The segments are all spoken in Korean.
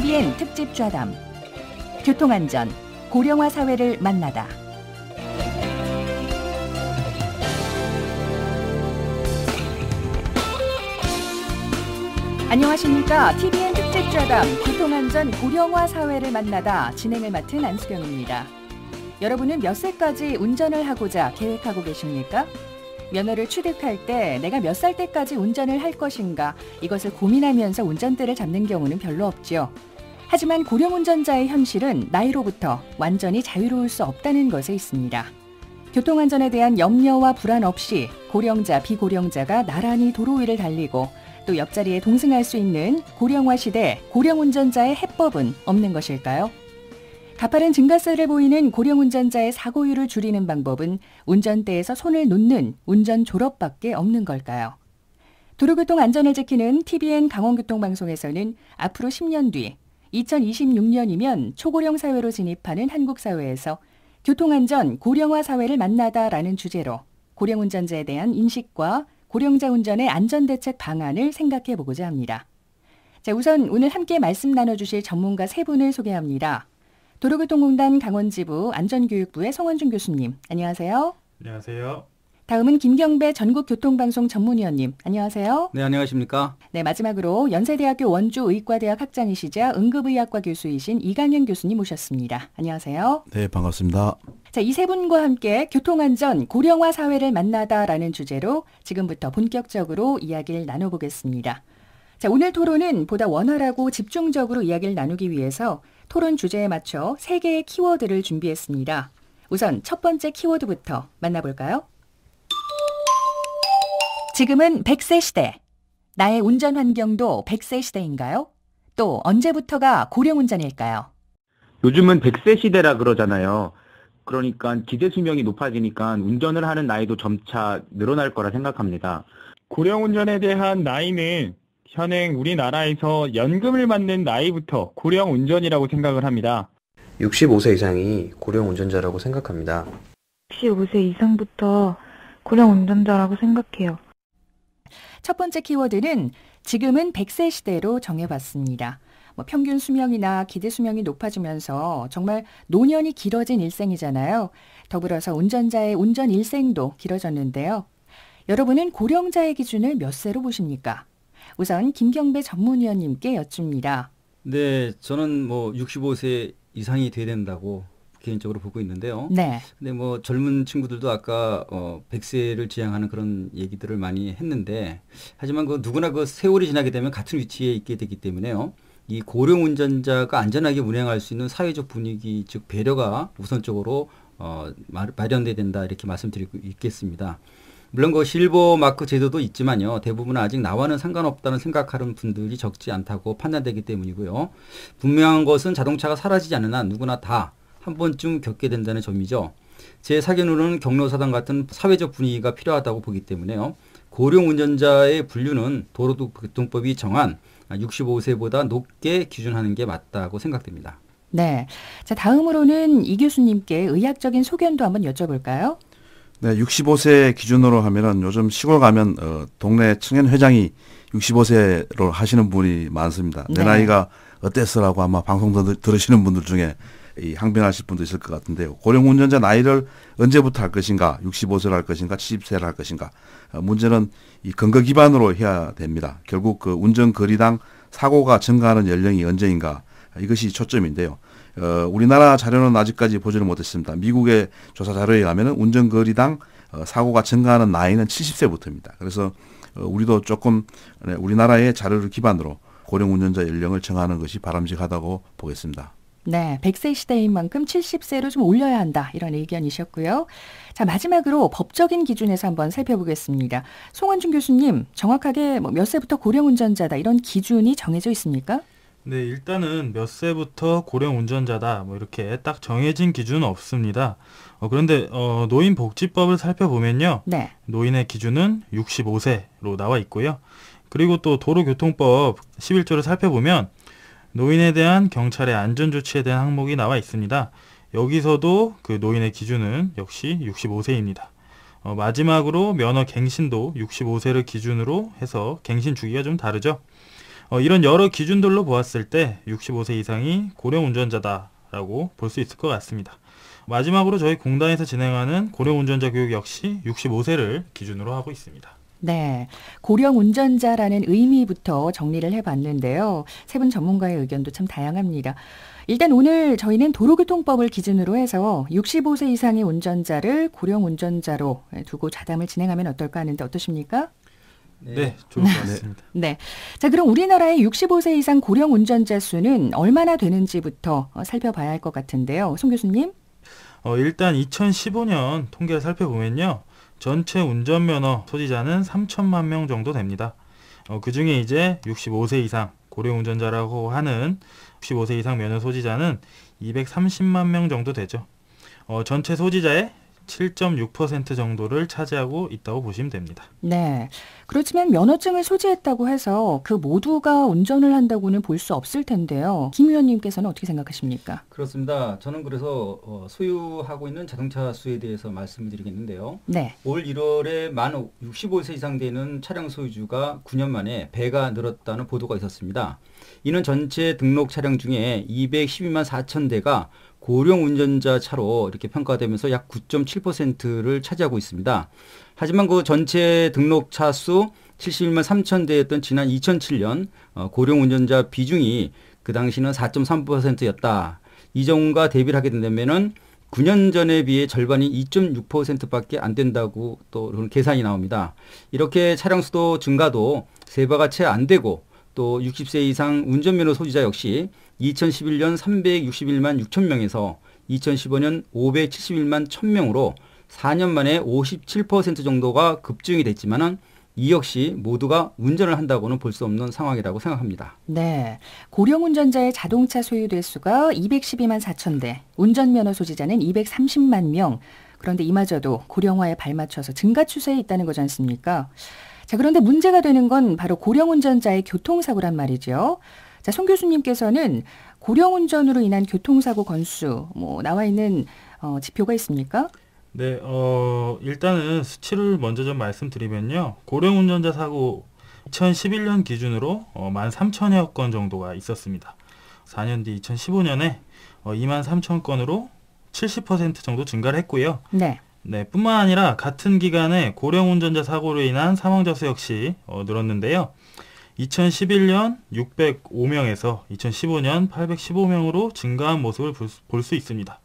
TVN 특집 좌담 교통안전 고령화 사회를 만나다 안녕하십니까 TVN 특집 좌담 교통안전 고령화 사회를 만나다 진행을 맡은 안수경입니다. 여러분은 몇 세까지 운전을 하고자 계획하고 계십니까? 면허를 취득할 때 내가 몇 살 때까지 운전을 할 것인가 이것을 고민하면서 운전대를 잡는 경우는 별로 없지요. 하지만 고령 운전자의 현실은 나이로부터 완전히 자유로울 수 없다는 것에 있습니다. 교통안전에 대한 염려와 불안 없이 고령자, 비고령자가 나란히 도로 위를 달리고 또 옆자리에 동승할 수 있는 고령화 시대 고령 운전자의 해법은 없는 것일까요? 가파른 증가세를 보이는 고령 운전자의 사고율을 줄이는 방법은 운전대에서 손을 놓는 운전 졸업밖에 없는 걸까요? 도로교통 안전을 지키는 TBN 강원교통방송에서는 앞으로 10년 뒤 2026년이면 초고령 사회로 진입하는 한국 사회에서 교통안전 고령화 사회를 만나다라는 주제로 고령 운전자에 대한 인식과 고령자 운전의 안전 대책 방안을 생각해 보고자 합니다. 자, 우선 오늘 함께 말씀 나눠 주실 전문가 세 분을 소개합니다. 도로교통공단 강원지부 안전교육부의 성원준 교수님, 안녕하세요. 안녕하세요. 다음은 김경배 전국교통방송 전문위원님. 안녕하세요. 네, 안녕하십니까. 네, 마지막으로 연세대학교 원주의과대학 학장이시자 응급의학과 교수이신 이강현 교수님 모셨습니다. 안녕하세요. 네, 반갑습니다. 자, 이 세 분과 함께 교통안전, 고령화 사회를 만나다라는 주제로 지금부터 본격적으로 이야기를 나눠보겠습니다. 자, 오늘 토론은 보다 원활하고 집중적으로 이야기를 나누기 위해서 토론 주제에 맞춰 3개의 키워드를 준비했습니다. 우선 첫 번째 키워드부터 만나볼까요? 지금은 100세 시대. 나의 운전 환경도 100세 시대인가요? 또 언제부터가 고령 운전일까요? 요즘은 100세 시대라 그러잖아요. 그러니까 기대 수명이 높아지니까 운전을 하는 나이도 점차 늘어날 거라 생각합니다. 고령 운전에 대한 나이는 현행 우리나라에서 연금을 받는 나이부터 고령 운전이라고 생각을 합니다. 65세 이상이 고령 운전자라고 생각합니다. 65세 이상부터 고령 운전자라고 생각해요. 첫 번째 키워드는 지금은 100세 시대로 정해봤습니다. 뭐 평균 수명이나 기대 수명이 높아지면서 정말 노년이 길어진 일생이잖아요. 더불어서 운전자의 운전 일생도 길어졌는데요. 여러분은 고령자의 기준을 몇 세로 보십니까? 우선 김경배 전문위원님께 여쭙니다. 네, 저는 뭐 65세 이상이 돼야 된다고 개인적으로 보고 있는데요. 네. 근데 뭐 젊은 친구들도 아까 어 100세를 지향하는 그런 얘기들을 많이 했는데 하지만 그 누구나 그 세월이 지나게 되면 같은 위치에 있게 되기 때문에요. 이 고령 운전자가 안전하게 운행할 수 있는 사회적 분위기 즉 배려가 우선적으로 어 마련돼야 된다 이렇게 말씀드리고 있겠습니다. 물론 그 실버 마크 제도도 있지만요. 대부분은 아직 나와는 상관없다는 생각하는 분들이 적지 않다고 판단되기 때문이고요. 분명한 것은 자동차가 사라지지 않는 한 누구나 다 한 번쯤 겪게 된다는 점이죠. 제 사견으로는 경로사단 같은 사회적 분위기가 필요하다고 보기 때문에요. 고령 운전자의 분류는 도로교통법이 정한 65세보다 높게 기준하는 게 맞다고 생각됩니다. 네. 자, 다음으로는 이 교수님께 의학적인 소견도 한번 여쭤볼까요? 네, 65세 기준으로 하면은 요즘 시골 가면 어, 동네 청년 회장이 65세로 하시는 분이 많습니다. 내 네. 나이가 어땠어라고 아마 방송 들으시는 분들 중에 이 항변하실 분도 있을 것 같은데요. 고령 운전자 나이를 언제부터 할 것인가, 6 5세로할 것인가, 7 0세로할 것인가. 어, 문제는 이 근거 기반으로 해야 됩니다. 결국 그 운전 거리당 사고가 증가하는 연령이 언제인가 이것이 초점인데요. 어, 우리나라 자료는 아직까지 보지는 못했습니다. 미국의 조사 자료에 가면은 운전거리당 어, 사고가 증가하는 나이는 70세부터입니다. 그래서 어, 우리도 조금 네, 우리나라의 자료를 기반으로 고령 운전자 연령을 정하는 것이 바람직하다고 보겠습니다. 네, 100세 시대인 만큼 70세로 좀 올려야 한다 이런 의견이셨고요. 자 마지막으로 법적인 기준에서 한번 살펴보겠습니다. 송원준 교수님, 정확하게 뭐 몇 세부터 고령 운전자다 이런 기준이 정해져 있습니까? 네, 일단은 몇 세부터 고령 운전자다 뭐 이렇게 딱 정해진 기준은 없습니다. 어, 그런데 어, 노인 복지법을 살펴보면요, 네. 노인의 기준은 65세로 나와 있고요. 그리고 또 도로교통법 11조를 살펴보면 노인에 대한 경찰의 안전 조치에 대한 항목이 나와 있습니다. 여기서도 그 노인의 기준은 역시 65세입니다. 어, 마지막으로 면허 갱신도 65세를 기준으로 해서 갱신 주기가 좀 다르죠. 어, 이런 여러 기준들로 보았을 때 65세 이상이 고령 운전자다라고 볼 수 있을 것 같습니다. 마지막으로 저희 공단에서 진행하는 고령 운전자 교육 역시 65세를 기준으로 하고 있습니다. 네. 고령 운전자라는 의미부터 정리를 해봤는데요. 세 분 전문가의 의견도 참 다양합니다. 일단 오늘 저희는 도로교통법을 기준으로 해서 65세 이상의 운전자를 고령 운전자로 예, 두고 자담을 진행하면 어떨까 하는데 어떠십니까? 네, 네, 좋을 것 같습니다. 네. 자, 그럼 우리나라의 65세 이상 고령 운전자 수는 얼마나 되는지부터 어, 살펴봐야 할 것 같은데요. 송 교수님. 어, 일단 2015년 통계를 살펴보면요. 전체 운전면허 소지자는 3천만 명 정도 됩니다. 어, 그 중에 이제 65세 이상 고령 운전자라고 하는 65세 이상 면허 소지자는 230만 명 정도 되죠. 어, 전체 소지자의 7.6% 정도를 차지하고 있다고 보시면 됩니다. 네. 그렇지만 면허증을 소지했다고 해서 그 모두가 운전을 한다고는 볼 수 없을 텐데요. 김 의원님께서는 어떻게 생각하십니까? 그렇습니다. 저는 그래서 어, 소유하고 있는 자동차 수에 대해서 말씀을 드리겠는데요. 네. 올 1월에 만 65세 이상 되는 차량 소유주가 9년 만에 배가 늘었다는 보도가 있었습니다. 이는 전체 등록 차량 중에 212만 4천 대가 고령 운전자 차로 이렇게 평가되면서 약 9.7%를 차지하고 있습니다. 하지만 그 전체 등록차 수 71만 3천 대였던 지난 2007년 어, 고령 운전자 비중이 그 당시는 4.3%였다. 이 점과 대비를 하게 된다면은 9년 전에 비해 절반인 2.6%밖에 안 된다고 또 그런 계산이 나옵니다. 이렇게 차량 수도 증가도 세 배가 채 안 되고 또 60세 이상 운전면허 소지자 역시 2011년 361만 6천 명에서 2015년 571만 1천 명으로 4년 만에 57% 정도가 급증이 됐지만은 이 역시 모두가 운전을 한다고는 볼 수 없는 상황이라고 생각합니다. 네. 고령 운전자의 자동차 소유 대수가 212만 4천 대, 운전면허 소지자는 230만 명. 그런데 이마저도 고령화에 발맞춰서 증가 추세에 있다는 거지 않습니까? 자, 그런데 문제가 되는 건 바로 고령 운전자의 교통사고란 말이죠. 자, 송 교수님께서는 고령 운전으로 인한 교통사고 건수 뭐 나와 있는 어, 지표가 있습니까? 네, 어, 일단은 수치를 먼저 좀 말씀드리면요. 고령 운전자 사고 2011년 기준으로 어, 13,000여 건 정도가 있었습니다. 4년 뒤 2015년에 어, 23,000건으로 70% 정도 증가를 했고요. 네. 네, 뿐만 아니라 같은 기간에 고령 운전자 사고로 인한 사망자 수 역시 어, 늘었는데요. 2011년 605명에서 2015년 815명으로 증가한 모습을 볼 수 있습니다.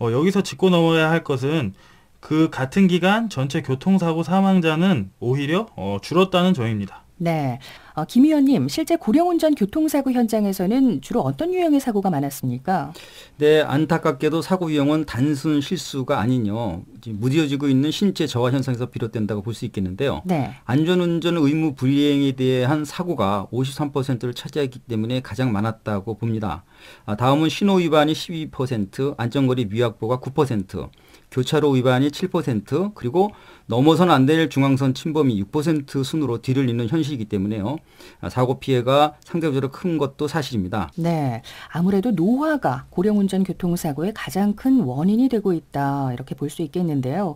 어, 여기서 짚고 넘어야 할 것은 그 같은 기간 전체 교통사고 사망자는 오히려 어, 줄었다는 점입니다. 네. 어, 김 의원님, 실제 고령운전 교통사고 현장에서는 주로 어떤 유형의 사고가 많았습니까? 네, 안타깝게도 사고 유형은 단순 실수가 아니요. 무뎌지고 있는 신체 저하 현상에서 비롯된다고 볼 수 있겠는데요. 네. 안전운전 의무 불이행에 대한 사고가 53%를 차지했기 때문에 가장 많았다고 봅니다. 아, 다음은 신호 위반이 12%, 안전거리 미확보가 9%, 교차로 위반이 7% 그리고 넘어선 안 될 중앙선 침범이 6% 순으로 뒤를 잇는 현실이기 때문에요. 아, 사고 피해가 상대적으로 큰 것도 사실입니다. 네. 아무래도 노화가 고령운전 교통사고의 가장 큰 원인이 되고 있다. 이렇게 볼 수 있겠는데요.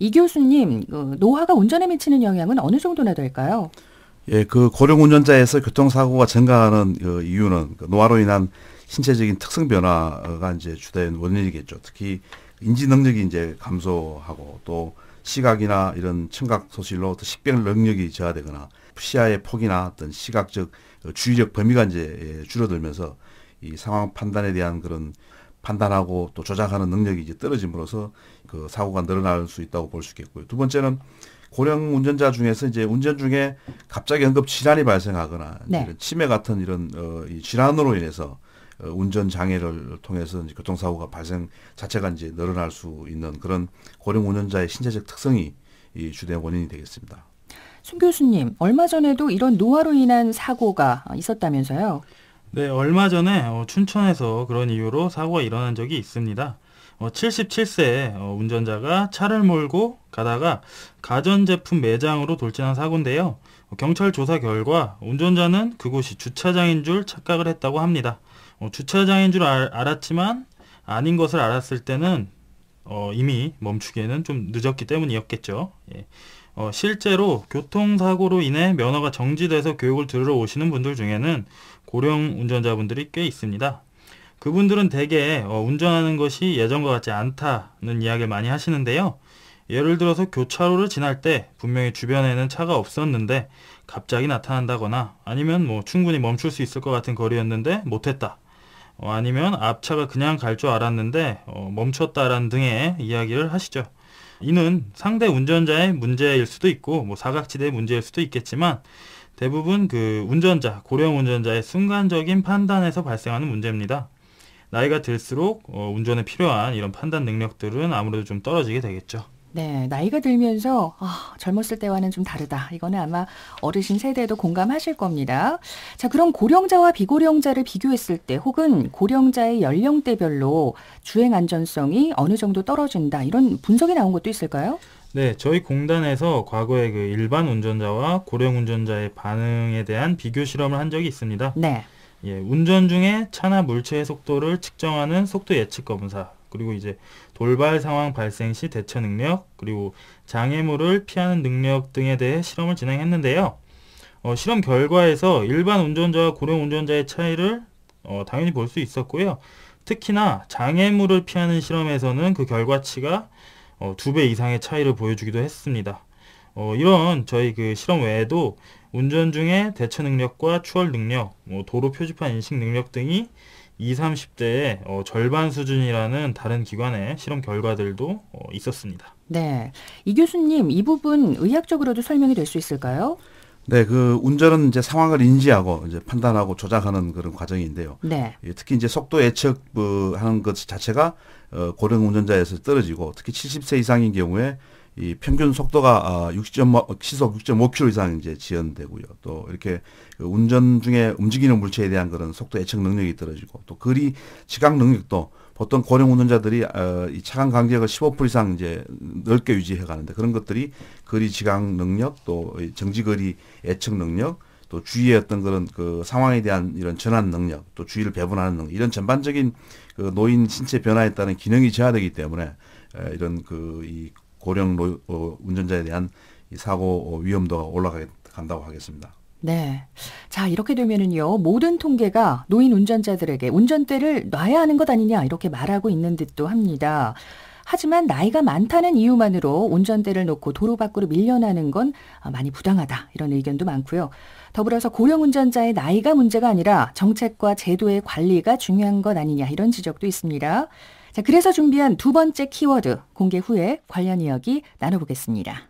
이 교수님, 어, 노화가 운전에 미치는 영향은 어느 정도나 될까요? 예, 그 고령 운전자에서 교통사고가 증가하는 그 이유는 그 노화로 인한 신체적인 특성 변화가 이제 주된 원인이겠죠. 특히 인지 능력이 이제 감소하고 또 시각이나 이런 청각 소실로 또 식별 능력이 저하되거나 시야의 폭이나 어떤 시각적 어, 주의적 범위가 이제 예, 줄어들면서 이 상황 판단에 대한 그런 판단하고 또 조작하는 능력이 이제 떨어짐으로써 그 사고가 늘어날 수 있다고 볼 수 있겠고요. 두 번째는 고령 운전자 중에서 이제 운전 중에 갑자기 응급 질환이 발생하거나 네. 치매 같은 이런 어, 이 질환으로 인해서 어, 운전 장애를 통해서 교통사고가 발생 자체가 이제 늘어날 수 있는 그런 고령 운전자의 신체적 특성이 이 주된 원인이 되겠습니다. 송 교수님, 얼마 전에도 이런 노화로 인한 사고가 있었다면서요? 네, 얼마 전에 어, 춘천에서 그런 이유로 사고가 일어난 적이 있습니다. 77세 어, 운전자가 차를 몰고 가다가 가전제품 매장으로 돌진한 사고인데요. 경찰 조사 결과 운전자는 그곳이 주차장인 줄 착각을 했다고 합니다. 어, 주차장인 줄 알, 알았지만 아닌 것을 알았을 때는 어, 이미 멈추기에는 좀 늦었기 때문이었겠죠. 예. 어, 실제로 교통사고로 인해 면허가 정지돼서 교육을 들으러 오시는 분들 중에는 고령 운전자분들이 꽤 있습니다. 그분들은 대개 어, 운전하는 것이 예전과 같지 않다는 이야기를 많이 하시는데요. 예를 들어서 교차로를 지날 때 분명히 주변에는 차가 없었는데 갑자기 나타난다거나 아니면 뭐 충분히 멈출 수 있을 것 같은 거리였는데 못했다. 어, 아니면 앞차가 그냥 갈 줄 알았는데 어, 멈췄다라는 등의 이야기를 하시죠. 이는 상대 운전자의 문제일 수도 있고 뭐 사각지대의 문제일 수도 있겠지만 대부분 그 운전자 고령 운전자의 순간적인 판단에서 발생하는 문제입니다. 나이가 들수록 어, 운전에 필요한 이런 판단 능력들은 아무래도 좀 떨어지게 되겠죠. 네, 나이가 들면서 아, 젊었을 때와는 좀 다르다. 이거는 아마 어르신 세대도 공감하실 겁니다. 자, 그럼 고령자와 비고령자를 비교했을 때 혹은 고령자의 연령대별로 주행 안전성이 어느 정도 떨어진다. 이런 분석이 나온 것도 있을까요? 네, 저희 공단에서 과거에 그 일반 운전자와 고령 운전자의 반응에 대한 비교 실험을 한 적이 있습니다. 네. 예, 운전 중에 차나 물체의 속도를 측정하는 속도 예측 검사 그리고 이제 돌발 상황 발생 시 대처 능력, 그리고 장애물을 피하는 능력 등에 대해 실험을 진행했는데요. 어, 실험 결과에서 일반 운전자와 고령 운전자의 차이를 어, 당연히 볼 수 있었고요. 특히나 장애물을 피하는 실험에서는 그 결과치가 어, 두 배 이상의 차이를 보여주기도 했습니다. 어, 이런 저희 그 실험 외에도 운전 중에 대처 능력과 추월 능력, 뭐 도로 표지판 인식 능력 등이 20, 30대의 어, 절반 수준이라는 다른 기관의 실험 결과들도 어, 있었습니다. 네. 이 교수님, 이 부분 의학적으로도 설명이 될 수 있을까요? 네, 그 운전은 이제 상황을 인지하고 이제 판단하고 조작하는 그런 과정인데요. 네. 예, 특히 이제 속도 예측 하는 것 자체가 어, 고령 운전자에서 떨어지고 특히 70세 이상인 경우에 이 평균 속도가 6점 아, 뭐, 시속 6.5km 이상 이제 지연되고요. 또 이렇게 그 운전 중에 움직이는 물체에 대한 그런 속도 예측 능력이 떨어지고 또 거리 지각 능력도 보통 고령 운전자들이 어, 이 차간 간격을 15% 이상 이제 넓게 유지해 가는데 그런 것들이 거리 지각 능력 또 정지 거리 예측 능력 또 주위의 어떤 그런 그 상황에 대한 이런 전환 능력, 또 주의를 배분하는 능력, 이런 전반적인 그 노인 신체 변화에 따른 기능이 저하되기 때문에 이런 그이 고령 노, 어, 운전자에 대한 사고 어, 위험도가 올라간다고 하겠습니다. 네. 자, 이렇게 되면은요, 모든 통계가 노인 운전자들에게 운전대를 놔야 하는 것 아니냐, 이렇게 말하고 있는 듯도 합니다. 하지만 나이가 많다는 이유만으로 운전대를 놓고 도로 밖으로 밀려나는 건 아, 많이 부당하다. 이런 의견도 많고요. 더불어서 고령 운전자의 나이가 문제가 아니라 정책과 제도의 관리가 중요한 것 아니냐, 이런 지적도 있습니다. 자, 그래서 준비한 두 번째 키워드 공개 후에 관련 이야기 나눠보겠습니다.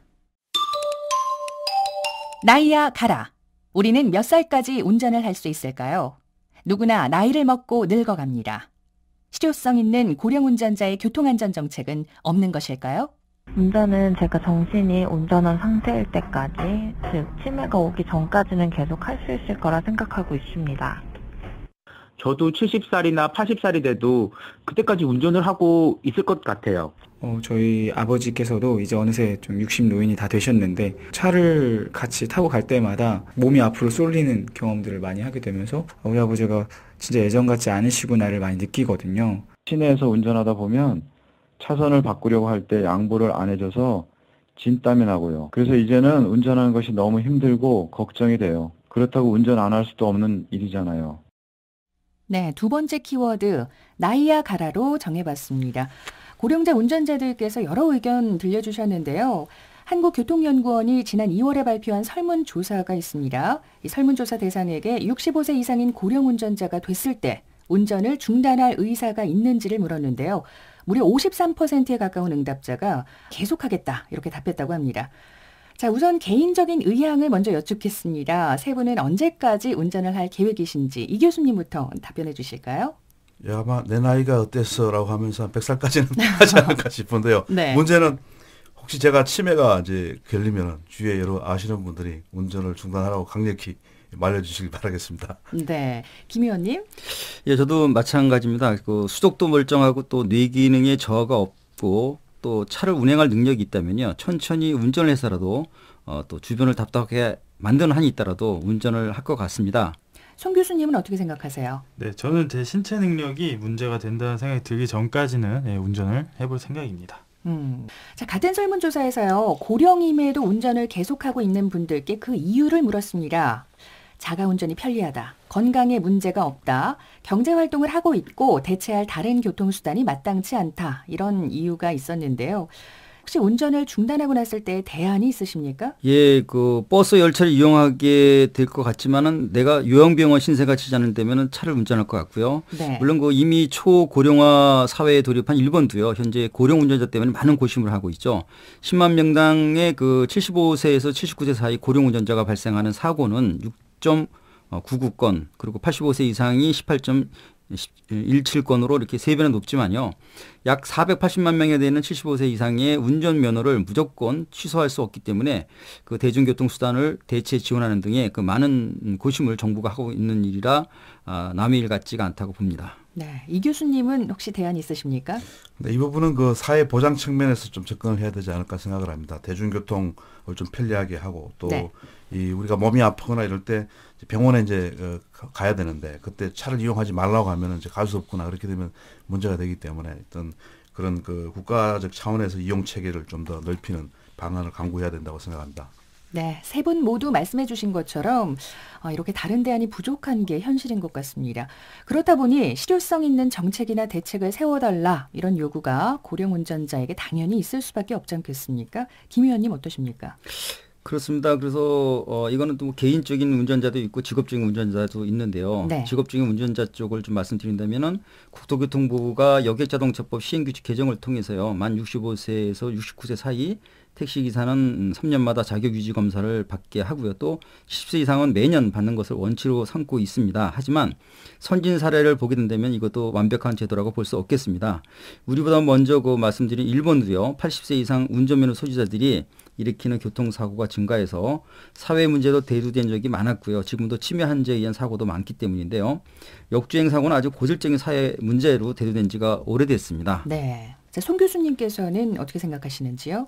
나이야 가라. 우리는 몇 살까지 운전을 할 수 있을까요? 누구나 나이를 먹고 늙어갑니다. 실효성 있는 고령 운전자의 교통안전 정책은 없는 것일까요? 운전은 제가 정신이 온전한 상태일 때까지, 즉 치매가 오기 전까지는 계속 할 수 있을 거라 생각하고 있습니다. 저도 70살이나 80살이 돼도 그때까지 운전을 하고 있을 것 같아요. 어, 저희 아버지께서도 이제 어느새 좀 60 노인이 다 되셨는데 차를 같이 타고 갈 때마다 몸이 앞으로 쏠리는 경험들을 많이 하게 되면서 우리 아버지가 진짜 예전 같지 않으시구나를 많이 느끼거든요. 시내에서 운전하다 보면 차선을 바꾸려고 할 때 양보를 안 해줘서 진땀이 나고요. 그래서 이제는 운전하는 것이 너무 힘들고 걱정이 돼요. 그렇다고 운전 안 할 수도 없는 일이잖아요. 네, 두 번째 키워드 나이아 가라로 정해봤습니다. 고령자 운전자들께서 여러 의견 들려주셨는데요. 한국교통연구원이 지난 2월에 발표한 설문조사가 있습니다. 이 설문조사 대상에게 65세 이상인 고령 운전자가 됐을 때 운전을 중단할 의사가 있는지를 물었는데요. 무려 53%에 가까운 응답자가 계속하겠다 이렇게 답했다고 합니다. 자, 우선 개인적인 의향을 먼저 여쭙겠습니다. 세 분은 언제까지 운전을 할 계획이신지 이 교수님부터 답변해 주실까요? 예, 아마 내 나이가 어땠어라고 하면서 한 100살까지는 하지 않을까 싶은데요. 네. 문제는 혹시 제가 치매가 이제 걸리면 주위에 여러 아시는 분들이 운전을 중단하라고 강력히 말려주시길 바라겠습니다. 네, 김 의원님. 예, 저도 마찬가지입니다. 그 수족도 멀쩡하고 또 뇌 기능의 저하가 없고 또 차를 운행할 능력이 있다면요. 천천히 운전을 해서라도 어, 또 주변을 답답하게 만드는 한이 있더라도 운전을 할 것 같습니다. 송 교수님은 어떻게 생각하세요? 네, 저는 제 신체 능력이 문제가 된다는 생각이 들기 전까지는 예, 운전을 해볼 생각입니다. 음. 자, 같은 설문조사에서요, 고령임에도 운전을 계속하고 있는 분들께 그 이유를 물었습니다. 자가운전이 편리하다. 건강에 문제가 없다. 경제활동을 하고 있고 대체할 다른 교통수단이 마땅치 않다. 이런 이유가 있었는데요. 혹시 운전을 중단하고 났을 때 대안이 있으십니까? 예, 그 버스 열차를 이용하게 될 것 같지만은 내가 요양병원 신세가 치지 않는다면 차를 운전할 것 같고요. 네. 물론 그 이미 초고령화 사회에 돌입한 일본도요. 현재 고령 운전자 때문에 많은 고심을 하고 있죠. 10만 명당의 그 75세에서 79세 사이 고령 운전자가 발생하는 사고는 10.99건 어, 그리고 85세 이상이 18.17건으로 이렇게 3배는 높지만요. 약 480만 명에 대한 75세 이상의 운전면허를 무조건 취소할 수 없기 때문에 그 대중교통수단을 대체 지원하는 등의 그 많은 고심을 정부가 하고 있는 일이라 아, 남의 일 같지가 않다고 봅니다. 네, 이 교수님은 혹시 대안이 있으십니까? 네, 이 부분은 그 사회 보장 측면에서 좀 접근을 해야 되지 않을까 생각을 합니다. 대중교통을 좀 편리하게 하고 또이 네. 우리가 몸이 아프거나 이럴 때 병원에 이제 어, 가야 되는데 그때 차를 이용하지 말라고 하면은 이제 갈 수 없거나 그렇게 되면 문제가 되기 때문에 어떤 그런 그 국가적 차원에서 이용 체계를 좀 더 넓히는 방안을 강구해야 된다고 생각합니다. 네, 세 분 모두 말씀해 주신 것처럼 어, 이렇게 다른 대안이 부족한 게 현실인 것 같습니다. 그렇다 보니 실효성 있는 정책이나 대책을 세워달라 이런 요구가 고령 운전자에게 당연히 있을 수밖에 없지 않겠습니까? 김 의원님 어떠십니까? 그렇습니다. 그래서 어, 이거는 또 뭐 개인적인 운전자도 있고 직업적인 운전자도 있는데요. 네. 직업적인 운전자 쪽을 좀 말씀드린다면은 국토교통부가 여객자동차법 시행규칙 개정을 통해서요. 만 65세에서 69세 사이 택시 기사는 3년마다 음, 자격 유지 검사를 받게 하고요. 또 10세 이상은 매년 받는 것을 원치로 삼고 있습니다. 하지만 선진 사례를 보게 된다면 이것도 완벽한 제도라고 볼 수 없겠습니다. 우리보다 먼저 그 말씀드린 일본도요. 80세 이상 운전면허 소지자들이 일으키는 교통사고가 증가해서 사회 문제도 대두된 적이 많았고요. 지금도 치매 환자에 의한 사고도 많기 때문인데요. 역주행 사고는 아주 고질적인 사회 문제로 대두된 지가 오래됐습니다. 네. 송 교수님께서는 어떻게 생각하시는지요?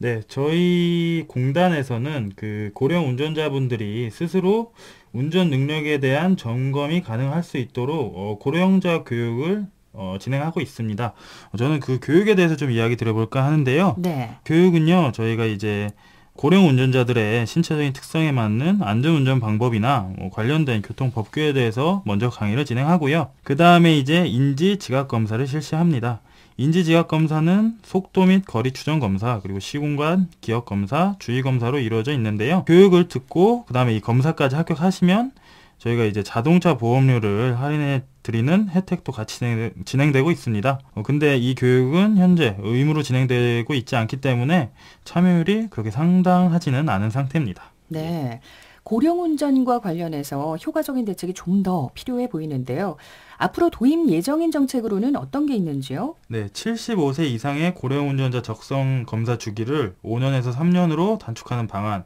네, 저희 공단에서는 그 고령 운전자분들이 스스로 운전 능력에 대한 점검이 가능할 수 있도록 어, 고령자 교육을 어, 진행하고 있습니다. 어, 저는 그 교육에 대해서 좀 이야기 드려볼까 하는데요. 네. 교육은요, 저희가 이제 고령 운전자들의 신체적인 특성에 맞는 안전운전 방법이나 뭐 관련된 교통 법규에 대해서 먼저 강의를 진행하고요. 그 다음에 이제 인지 지각 검사를 실시합니다. 인지지각 검사는 속도 및 거리 추정 검사 그리고 시공간 기억 검사 주의 검사로 이루어져 있는데요. 교육을 듣고 그다음에 이 검사까지 합격하시면 저희가 이제 자동차 보험료를 할인해 드리는 혜택도 같이 진행되, 고 있습니다. 어, 근데 이 교육은 현재 의무로 진행되고 있지 않기 때문에 참여율이 그렇게 상당하지는 않은 상태입니다. 네. 고령 운전과 관련해서 효과적인 대책이 좀 더 필요해 보이는데요. 앞으로 도입 예정인 정책으로는 어떤 게 있는지요? 네, 75세 이상의 고령 운전자 적성 검사 주기를 5년에서 3년으로 단축하는 방안,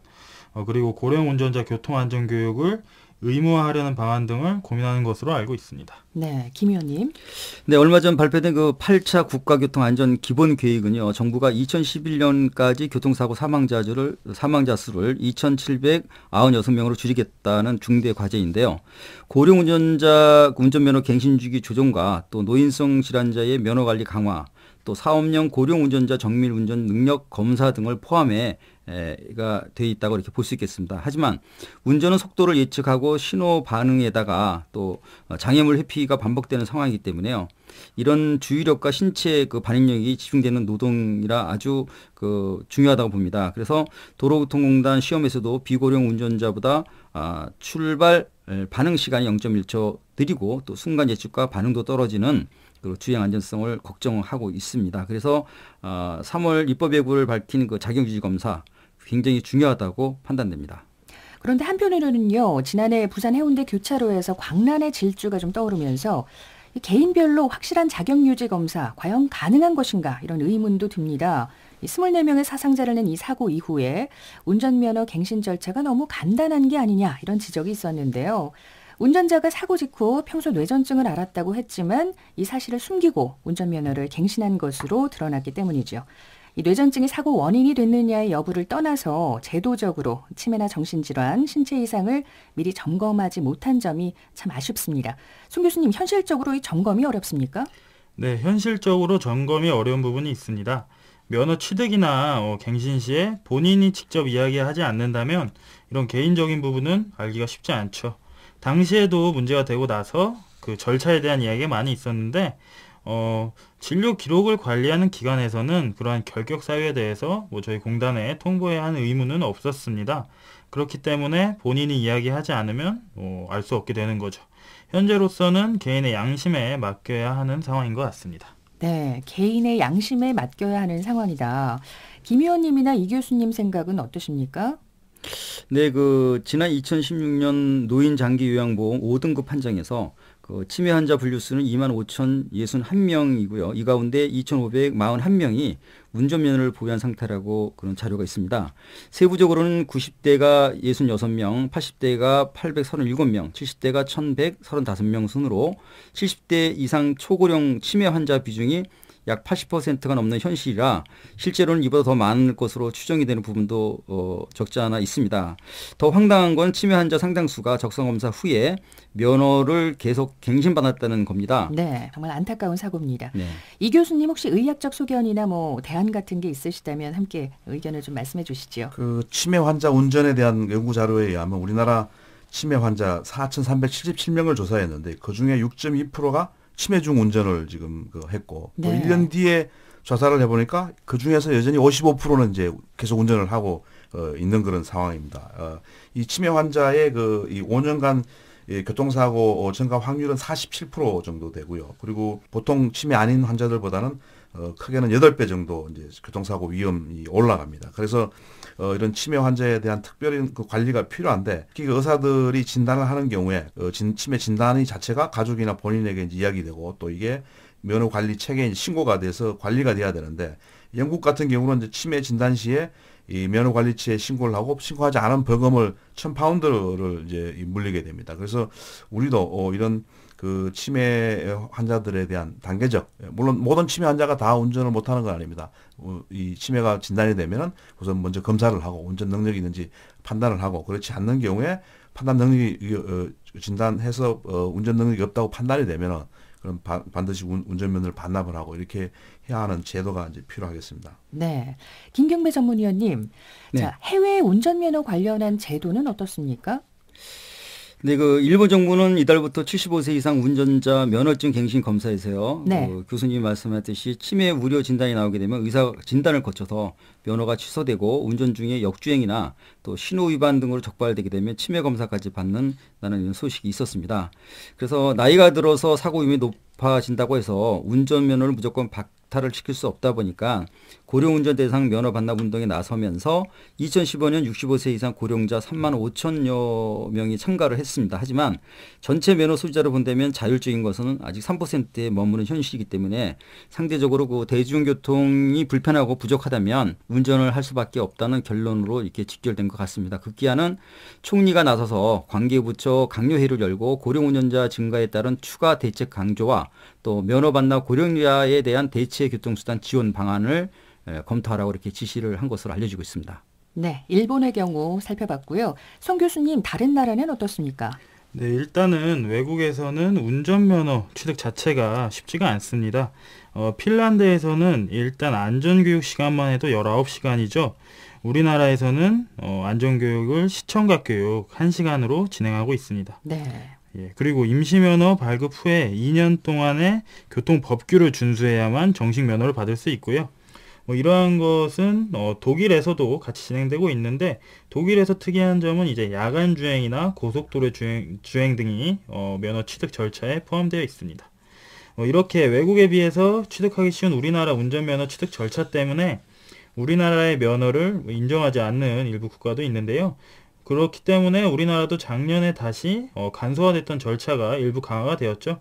어, 그리고 고령 운전자 교통 안전 교육을 의무화하려는 방안 등을 고민하는 것으로 알고 있습니다. 네, 김 의원님. 네, 얼마 전 발표된 그 8차 국가교통안전 기본 계획은요. 정부가 2011년까지 교통사고 사망자 수를 사망자 수를 2,796명으로 줄이겠다는 중대 과제인데요. 고령 운전자 운전면허 갱신 주기 조정과 또 노인성 질환자의 면허 관리 강화 또 사업용 고령 운전자 정밀 운전 능력 검사 등을 포함해 에가 돼 있다고 이렇게 볼 수 있겠습니다. 하지만 운전은 속도를 예측하고 신호 반응에다가 또 어, 장애물 회피가 반복되는 상황이기 때문에요. 이런 주의력과 신체의 그 반응력이 집중되는 노동이라 아주 그 중요하다고 봅니다. 그래서 도로교통공단 시험에서도 비고령 운전자보다 아, 출발 반응 시간이 0.1초 느리고 또 순간 예측과 반응도 떨어지는 그리고 주행 안전성을 걱정하고 있습니다. 그래서 어, 3월 입법 예고를 밝힌 그 자격유지 검사 굉장히 중요하다고 판단됩니다. 그런데 한편으로는요, 지난해 부산 해운대 교차로에서 광란의 질주가 좀 떠오르면서 개인별로 확실한 자격유지 검사 과연 가능한 것인가 이런 의문도 듭니다. 24명의 사상자를 낸 이 사고 이후에 운전면허 갱신 절차가 너무 간단한 게 아니냐 이런 지적이 있었는데요. 운전자가 사고 직후 평소 뇌전증을 앓았다고 했지만 이 사실을 숨기고 운전면허를 갱신한 것으로 드러났기 때문이죠이 뇌전증이 사고 원인이 됐느냐의 여부를 떠나서 제도적으로 치매나 정신질환, 신체 이상을 미리 점검하지 못한 점이 참 아쉽습니다. 송 교수님, 현실적으로 이 점검이 어렵습니까? 네, 현실적으로 점검이 어려운 부분이 있습니다. 면허 취득이나 어, 갱신 시에 본인이 직접 이야기하지 않는다면 이런 개인적인 부분은 알기가 쉽지 않죠. 당시에도 문제가 되고 나서 그 절차에 대한 이야기가 많이 있었는데 어, 진료 기록을 관리하는 기관에서는 그러한 결격 사유에 대해서 뭐 저희 공단에 통보해야 하는 의무는 없었습니다. 그렇기 때문에 본인이 이야기하지 않으면 뭐 알 수 없게 되는 거죠. 현재로서는 개인의 양심에 맡겨야 하는 상황인 것 같습니다. 네, 개인의 양심에 맡겨야 하는 상황이다. 김 의원님이나 이 교수님 생각은 어떠십니까? 네, 그 지난 2016년 노인 장기 요양보험 5등급 판정에서 그 치매 환자 분류 수는 2만 5,061명이고요. 이 가운데 2,541명이 운전면허를 보유한 상태라고 그런 자료가 있습니다. 세부적으로는 90대가 66명, 80대가 837명, 70대가 1,135명 순으로 70대 이상 초고령 치매 환자 비중이 약 80%가 넘는 현실이라 실제로는 이보다 더 많을 것으로 추정이 되는 부분도 어, 적지 않아 있습니다. 더 황당한 건 치매 환자 상당수가 적성 검사 후에 면허를 계속 갱신받았다는 겁니다. 네, 정말 안타까운 사고입니다. 네. 이 교수님 혹시 의학적 소견이나 뭐 대안 같은 게 있으시다면 함께 의견을 좀 말씀해 주시지그 치매 환자 운전에 대한 연구 자료에 의하면 우리나라 치매 환자 4,377명을 조사했는데 그 중에 6.2%가 치매중 운전을 지금 그 했고 네. 또 1년 뒤에 조사를 해보니까 그 중에서 여전히 55%는 이제 계속 운전을 하고 어, 있는 그런 상황입니다. 어, 이 치매 환자의 그이 5년간 예, 교통사고 증가 확률은 47% 정도 되고요. 그리고 보통 치매 아닌 환자들보다는 어, 크게는 8배 정도 이제 교통사고 위험이 올라갑니다. 그래서 어, 이런 치매 환자에 대한 특별한 그 관리가 필요한데 특히 그 의사들이 진단을 하는 경우에 어, 진, 치매 진단이 자체가 가족이나 본인에게 이제 이야기되고 또 이게 면허 관리 체계인 신고가 돼서 관리가 돼야 되는데 영국 같은 경우는 이제 치매 진단 시에 이 면허 관리처에 신고를 하고 신고하지 않은 벌금을 천파운드를 이제 물리게 됩니다. 그래서 우리도 어, 이런 그 치매 환자들에 대한 단계적 물론 모든 치매 환자가 다 운전을 못하는 건 아닙니다. 어, 이 치매가 진단이 되면은 우선 먼저 검사를 하고 운전 능력이 있는지 판단을 하고 그렇지 않는 경우에 판단 능력이 어, 진단해서 어, 운전 능력이 없다고 판단이 되면은 그럼 바, 반드시 운, 전면허를 반납을 하고 이렇게 해야 하는 제도가 이제 필요하겠습니다. 네, 김경배 전문위원님, 네. 자 해외 운전면허 관련한 제도는 어떻습니까? 근데 그 일본 정부는 이달부터 75세 이상 운전자 면허증 갱신 검사에서요. 네. 어, 교수님이 말씀하듯이 셨 치매 우려 진단이 나오게 되면 의사 진단을 거쳐서 면허가 취소되고 운전 중에 역주행이나 또 신호 위반 등으로 적발되게 되면 치매 검사까지 받는 나는 이런 소식이 있었습니다. 그래서 나이가 들어서 사고 위험이 높아진다고 해서 운전면허를 무조건 박탈을 시킬 수 없다 보니까 고령운전 대상 면허 반납 운동에 나서면서 2015년 65세 이상 고령자 3만 5천여 명이 참가를 했습니다. 하지만 전체 면허 소비자를 본다면 자율적인 것은 아직 3%에 머무는 현실이기 때문에 상대적으로 그 대중교통이 불편하고 부족하다면 운전을 할 수밖에 없다는 결론으로 이렇게 직결된 것 같습니다. 급기야는 총리가 나서서 관계부처 강요회를 열고 고령운전자 증가에 따른 추가 대책 강조와 또 면허 반납 고령자에 대한 대체 교통수단 지원 방안을 예, 검토하라고 이렇게 지시를 한 것으로 알려지고 있습니다. 네, 일본의 경우 살펴봤고요. 송 교수님 다른 나라는 어떻습니까? 네, 일단은 외국에서는 운전면허 취득 자체가 쉽지가 않습니다. 어, 핀란드에서는 일단 안전교육 시간만 해도 19시간이죠. 우리나라에서는 어, 안전교육을 시청각 교육 1시간으로 진행하고 있습니다. 네. 예, 그리고 임시면허 발급 후에 2년 동안의 교통법규를 준수해야만 정식 면허를 받을 수 있고요. 뭐 이러한 것은 어, 독일에서도 같이 진행되고 있는데 독일에서 특이한 점은 이제 야간 주행이나 고속도로 주행, 주행 등이 어, 면허 취득 절차에 포함되어 있습니다. 어, 이렇게 외국에 비해서 취득하기 쉬운 우리나라 운전면허 취득 절차 때문에 우리나라의 면허를 인정하지 않는 일부 국가도 있는데요. 그렇기 때문에 우리나라도 작년에 다시 어, 간소화됐던 절차가 일부 강화가 되었죠.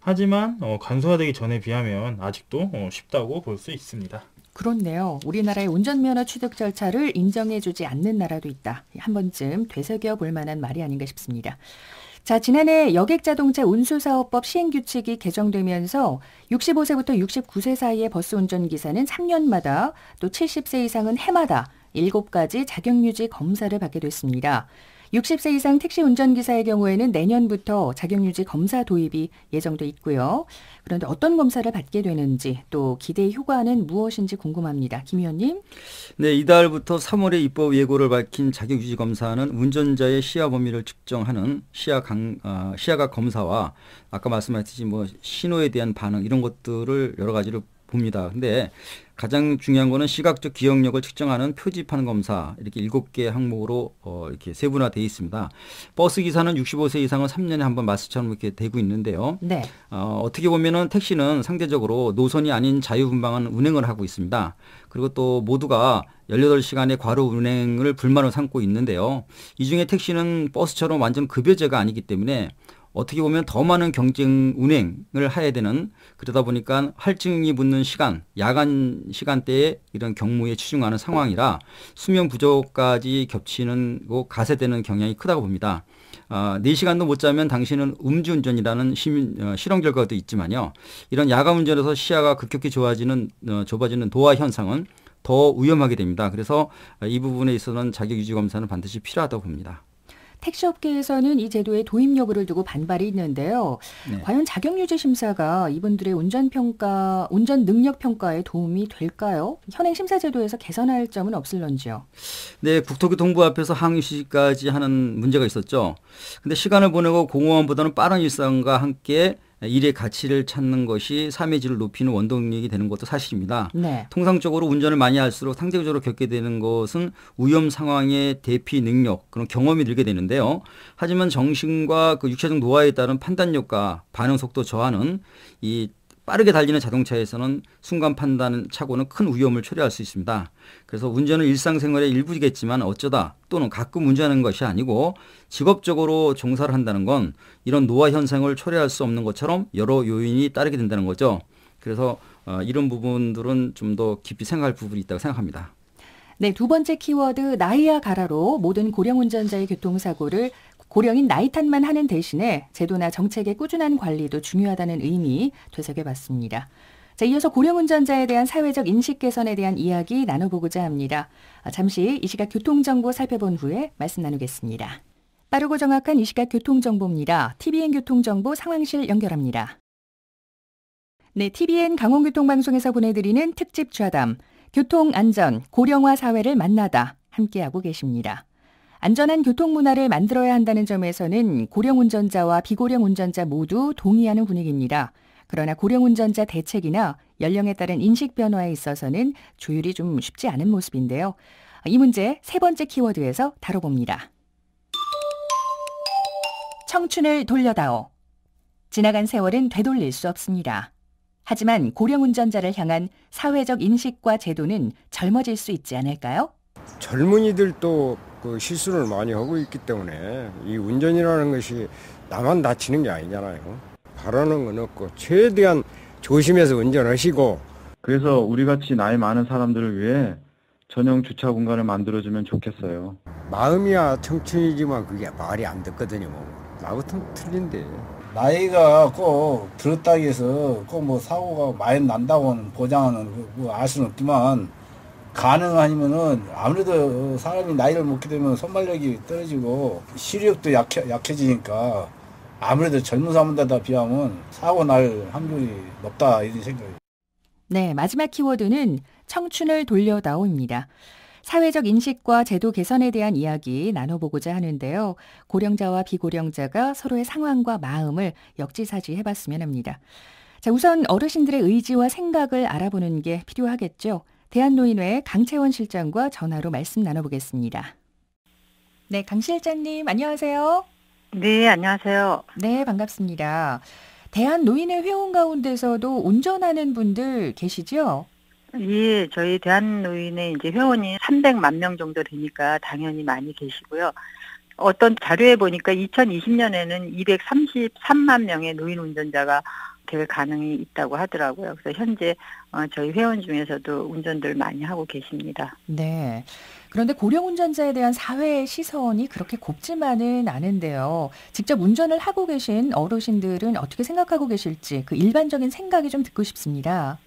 하지만 어, 간소화되기 전에 비하면 아직도 어, 쉽다고 볼 수 있습니다. 그렇네요. 우리나라의 운전면허 취득 절차를 인정해주지 않는 나라도 있다. 한 번쯤 되새겨 볼 만한 말이 아닌가 싶습니다. 자, 지난해 여객자동차 운수사업법 시행규칙이 개정되면서 65세부터 69세 사이의 버스 운전기사는 3년마다 또 70세 이상은 해마다 7가지 자격유지 검사를 받게 됐습니다. 60세 이상 택시 운전기사의 경우에는 내년부터 자격유지 검사 도입이 예정돼 있고요. 그런데 어떤 검사를 받게 되는지 또 기대 효과는 무엇인지 궁금합니다. 김 의원님. 네, 이달부터 3월에 입법 예고를 밝힌 자격유지 검사는 운전자의 시야 범위를 측정하는 시야 강, 어, 시야각 검사와 아까 말씀하셨듯이 뭐 신호에 대한 반응 이런 것들을 여러 가지를 봅니다. 근데 가장 중요한 거는 시각적 기억력을 측정하는 표지판 검사 이렇게 일곱 개 항목으로 어 이렇게 세분화되어 있습니다. 버스 기사는 65세 이상은 3년에 한 번 마스처럼 이렇게 되고 있는데요. 네. 어, 어떻게 보면은 택시는 상대적으로 노선이 아닌 자유분방한 운행을 하고 있습니다. 그리고 또 모두가 18시간의 과로 운행을 불만을 삼고 있는데요. 이 중에 택시는 버스처럼 완전 급여제가 아니기 때문에 어떻게 보면 더 많은 경쟁 운행을 해야 되는 그러다 보니까 할증이 붙는 시간, 야간 시간대에 이런 경무에 치중하는 상황이라 수면 부족까지 겹치는 고 가세되는 경향이 크다고 봅니다. 아, 어, 4시간도 못 자면 당신은 음주운전이라는 시민, 어, 실험 결과도 있지만요. 이런 야간 운전에서 시야가 급격히 좋아지는, 어, 좁아지는 도화 현상은 더 위험하게 됩니다. 그래서 이 부분에 있어서는 자격 유지 검사는 반드시 필요하다고 봅니다. 택시업계에서는 이 제도의 도입 여부를 두고 반발이 있는데요. 네. 과연 자격유지 심사가 이분들의 운전평가, 운전 능력 평가에 도움이 될까요? 현행 심사 제도에서 개선할 점은 없을런지요? 네, 국토교통부 앞에서 항의 시까지 하는 문제가 있었죠. 근데 시간을 보내고 공무원보다는 빠른 일상과 함께 일의 가치를 찾는 것이 삶의 질을 높이는 원동력이 되는 것도 사실입니다. 네. 통상적으로 운전을 많이 할수록 상대적으로 겪게 되는 것은 위험 상황의 대피 능력, 그런 경험이 늘게 되는데요. 하지만 정신과 그 육체적 노화에 따른 판단력과 반응 속도 저하는 이 빠르게 달리는 자동차에서는 순간 판단 착오는 큰 위험을 초래할 수 있습니다. 그래서 운전은 일상생활의 일부이겠지만 어쩌다 또는 가끔 운전하는 것이 아니고 직업적으로 종사를 한다는 건 이런 노화 현상을 초래할 수 없는 것처럼 여러 요인이 따르게 된다는 거죠. 그래서 어, 이런 부분들은 좀 더 깊이 생각할 부분이 있다고 생각합니다. 네, 두 번째 키워드 나이와 가라로 모든 고령 운전자의 교통사고를 고령인 나이 탓만 하는 대신에 제도나 정책의 꾸준한 관리도 중요하다는 의미 되새겨봤습니다. 자, 이어서 고령 운전자에 대한 사회적 인식 개선에 대한 이야기 나눠보고자 합니다. 아, 잠시 이 시각 교통정보 살펴본 후에 말씀 나누겠습니다. 빠르고 정확한 이 시각 교통정보입니다. TBN 교통정보 상황실 연결합니다. 네, TBN 강원교통방송에서 보내드리는 특집 좌담, 교통안전, 고령화 사회를 만나다 함께하고 계십니다. 안전한 교통 문화를 만들어야 한다는 점에서는 고령 운전자와 비고령 운전자 모두 동의하는 분위기입니다. 그러나 고령 운전자 대책이나 연령에 따른 인식 변화에 있어서는 조율이 좀 쉽지 않은 모습인데요. 이 문제 세 번째 키워드에서 다뤄봅니다. 청춘을 돌려다오. 지나간 세월은 되돌릴 수 없습니다. 하지만 고령 운전자를 향한 사회적 인식과 제도는 젊어질 수 있지 않을까요? 젊은이들도 그 실수를 많이 하고 있기 때문에 이 운전이라는 것이 나만 다치는 게 아니잖아요. 바라는 건 없고 최대한 조심해서 운전하시고 그래서 우리 같이 나이 많은 사람들을 위해 전용 주차 공간을 만들어주면 좋겠어요. 마음이야 청춘이지만 그게 말이 안 듣거든요. 뭐. 나 같은 틀린데. 나이가 꼭 들었다기 해서 꼭 뭐 사고가 많이 난다고 보장하는 뭐알 수는 없지만 가능하면은 아무래도 사람이 나이를 먹게 되면 선발력이 떨어지고 시력도 약해, 약해지니까 아무래도 젊은 사람들다 비하면 사고 날 확률이 높다 이런 생각이. 네, 마지막 키워드는 청춘을 돌려다오니다 사회적 인식과 제도 개선에 대한 이야기 나눠보고자 하는데요. 고령자와 비고령자가 서로의 상황과 마음을 역지사지 해봤으면 합니다. 자, 우선 어르신들의 의지와 생각을 알아보는 게 필요하겠죠. 대한노인회 강채원 실장과 전화로 말씀 나눠보겠습니다. 네, 강 실장님 안녕하세요. 네, 안녕하세요. 네, 반갑습니다. 대한노인회 회원 가운데서도 운전하는 분들 계시죠? 예, 저희 대한노인회 이제 회원이 300만 명 정도 되니까 당연히 많이 계시고요. 어떤 자료에 보니까 2020년에는 233만 명의 노인 운전자가 될 가능이 있다고 하더라고요. 그래서 현재 어, 저희 회원 중에서도 운전들 많이 하고 계십니다. 네. 그런데 고령 운전자에 대한 사회의 시선이 그렇게 곱지만은 않은데요. 직접 운전을 하고 계신 어르신들은 어떻게 생각하고 계실지 그 일반적인 생각이 좀 듣고 싶습니다.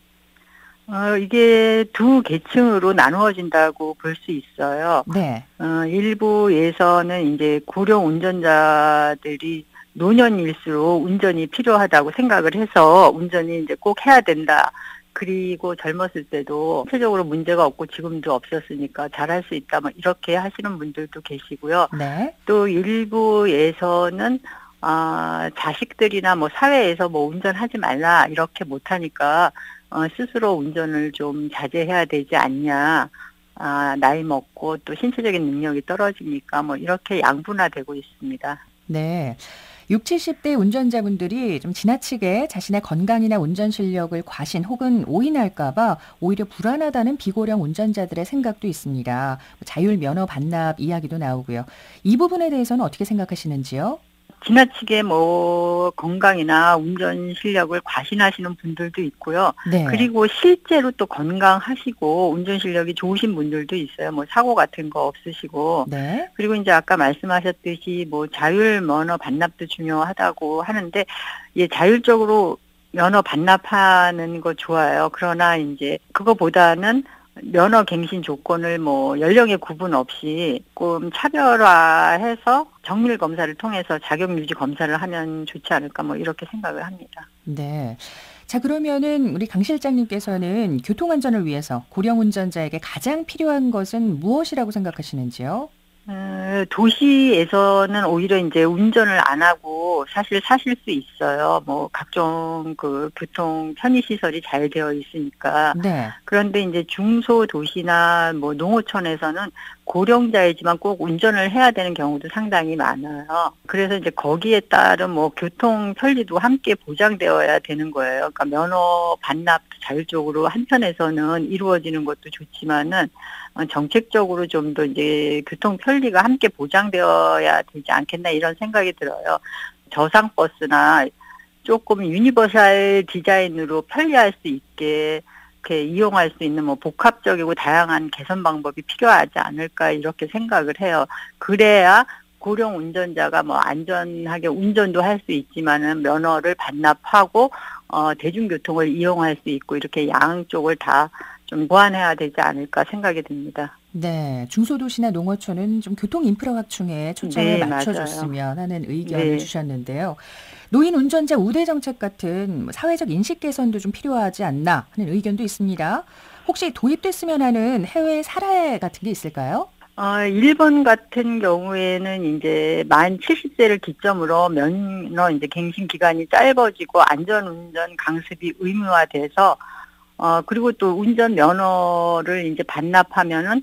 어, 이게 두 계층으로 나누어진다고 볼 수 있어요. 네. 어, 일부에서는 이제 고령 운전자들이 노년일수록 운전이 필요하다고 생각을 해서 운전이 이제 꼭 해야 된다. 그리고 젊었을 때도 체적으로 문제가 없고 지금도 없었으니까 잘할 수 있다. 막 이렇게 하시는 분들도 계시고요. 네. 또 일부에서는 아, 자식들이나 뭐 사회에서 뭐 운전하지 말라 이렇게 못하니까 어, 스스로 운전을 좀 자제해야 되지 않냐. 아, 나이 먹고 또 신체적인 능력이 떨어지니까 뭐 이렇게 양분화되고 있습니다. 네. 6, 0 70대 운전자분들이 좀 지나치게 자신의 건강이나 운전 실력을 과신 혹은 오인할까봐 오히려 불안하다는 비고령 운전자들의 생각도 있습니다. 자율 면허 반납 이야기도 나오고요. 이 부분에 대해서는 어떻게 생각하시는지요? 지나치게 뭐 건강이나 운전 실력을 과신하시는 분들도 있고요. 네. 그리고 실제로 또 건강하시고 운전 실력이 좋으신 분들도 있어요. 뭐 사고 같은 거 없으시고. 네. 그리고 이제 아까 말씀하셨듯이 뭐 자율 면허 반납도 중요하다고 하는데 예, 자율적으로 면허 반납하는 거 좋아요. 그러나 이제 그거보다는 면허 갱신 조건을 뭐 연령의 구분 없이 조 차별화해서 정밀 검사를 통해서 자격 유지 검사를 하면 좋지 않을까 뭐 이렇게 생각을 합니다. 네. 자 그러면은 우리 강 실장님께서는 교통 안전을 위해서 고령 운전자에게 가장 필요한 것은 무엇이라고 생각하시는지요? 음, 도시에서는 오히려 이제 운전을 안 하고 사실 사실 수 있어요. 뭐 각종 그 교통 편의 시설이 잘 되어 있으니까. 네. 그런데 이제 중소 도시나 뭐 농어촌에서는 고령자이지만 꼭 운전을 해야 되는 경우도 상당히 많아요. 그래서 이제 거기에 따른 뭐 교통 편리도 함께 보장되어야 되는 거예요. 그러니까 면허 반납 도 자율적으로 한편에서는 이루어지는 것도 좋지만은 어, 정책적으로 좀 더 이제 교통 편리가 함께 보장되어야 되지 않겠나 이런 생각이 들어요. 저상 버스나 조금 유니버셜 디자인으로 편리할 수 있게 이렇게 이용할 수 있는 뭐 복합적이고 다양한 개선 방법이 필요하지 않을까 이렇게 생각을 해요. 그래야 고령 운전자가 뭐 안전하게 운전도 할 수 있지만은 면허를 반납하고 어 대중교통을 이용할 수 있고 이렇게 양쪽을 다좀 보완해야 되지 않을까 생각이 듭니다. 네, 중소도시나 농어촌은 좀 교통 인프라 확충에 초점을 네, 맞춰줬으면 맞아요. 하는 의견을 네. 주셨는데요. 노인 운전자 우대 정책 같은 뭐 사회적 인식 개선도 좀 필요하지 않나 하는 의견도 있습니다. 혹시 도입됐으면 하는 해외 사례 같은 게 있을까요? 어, 일본 같은 경우에는 이제 만 70세를 기점으로 면허 이제 갱신 기간이 짧아지고 안전 운전 강습이 의무화돼서 어, 그리고 또 운전 면허를 이제 반납하면은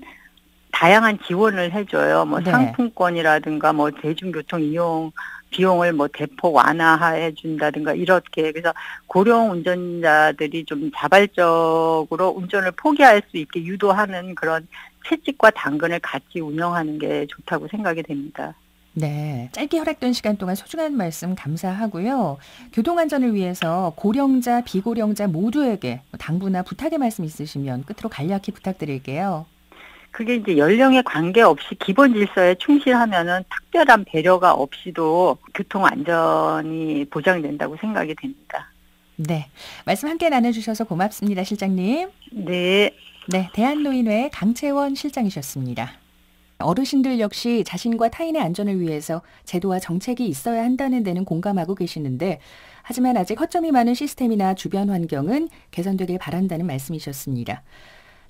다양한 지원을 해줘요. 뭐 네. 상품권이라든가 뭐 대중교통 이용 비용을 뭐 대폭 완화해 준다든가 이렇게 그래서 고령 운전자들이 좀 자발적으로 운전을 포기할 수 있게 유도하는 그런 채찍과 당근을 같이 운영하는 게 좋다고 생각이 됩니다. 네. 짧게 허락된 시간 동안 소중한 말씀 감사하고요. 교통안전을 위해서 고령자, 비고령자 모두에게 당부나 부탁의 말씀 있으시면 끝으로 간략히 부탁드릴게요. 그게 이제 연령에 관계없이 기본 질서에 충실하면은 특별한 배려가 없이도 교통 안전이 보장된다고 생각이 됩니다. 네. 말씀 함께 나눠주셔서 고맙습니다, 실장님. 네. 네. 대한노인회 강채원 실장이셨습니다. 어르신들 역시 자신과 타인의 안전을 위해서 제도와 정책이 있어야 한다는 데는 공감하고 계시는데 하지만 아직 허점이 많은 시스템이나 주변 환경은 개선되길 바란다는 말씀이셨습니다.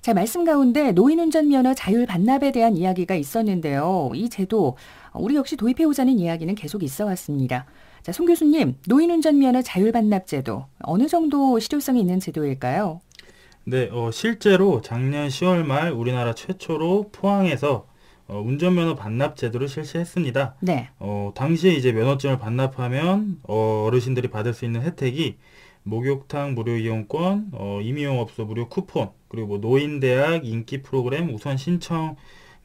자, 말씀 가운데 노인운전면허 자율 반납에 대한 이야기가 있었는데요. 이 제도, 우리 역시 도입해오자는 이야기는 계속 있어 왔습니다. 자, 송 교수님, 노인운전면허 자율 반납 제도, 어느 정도 실효성이 있는 제도일까요? 네, 어, 실제로 작년 10월 말 우리나라 최초로 포항에서 어, 운전면허 반납 제도를 실시했습니다. 네. 어, 당시에 이제 면허증을 반납하면 어, 어르신들이 받을 수 있는 혜택이 목욕탕 무료 이용권, 어, 임용업소 무료 쿠폰, 그리고 뭐 노인대학 인기 프로그램 우선 신청의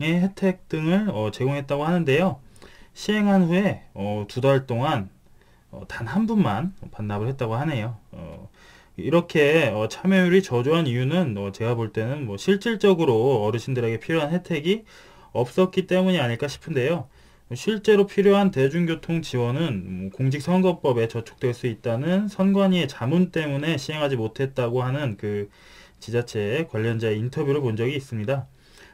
혜택 등을 어, 제공했다고 하는데요. 시행한 후에 어, 두 달 동안 어, 단 한 분만 반납을 했다고 하네요. 어, 이렇게 어, 참여율이 저조한 이유는 어, 제가 볼 때는 뭐 실질적으로 어르신들에게 필요한 혜택이 없었기 때문이 아닐까 싶은데요. 실제로 필요한 대중교통 지원은 공직선거법에 저촉될 수 있다는 선관위의 자문 때문에 시행하지 못했다고 하는 그 지자체 관련자의 인터뷰를 본 적이 있습니다.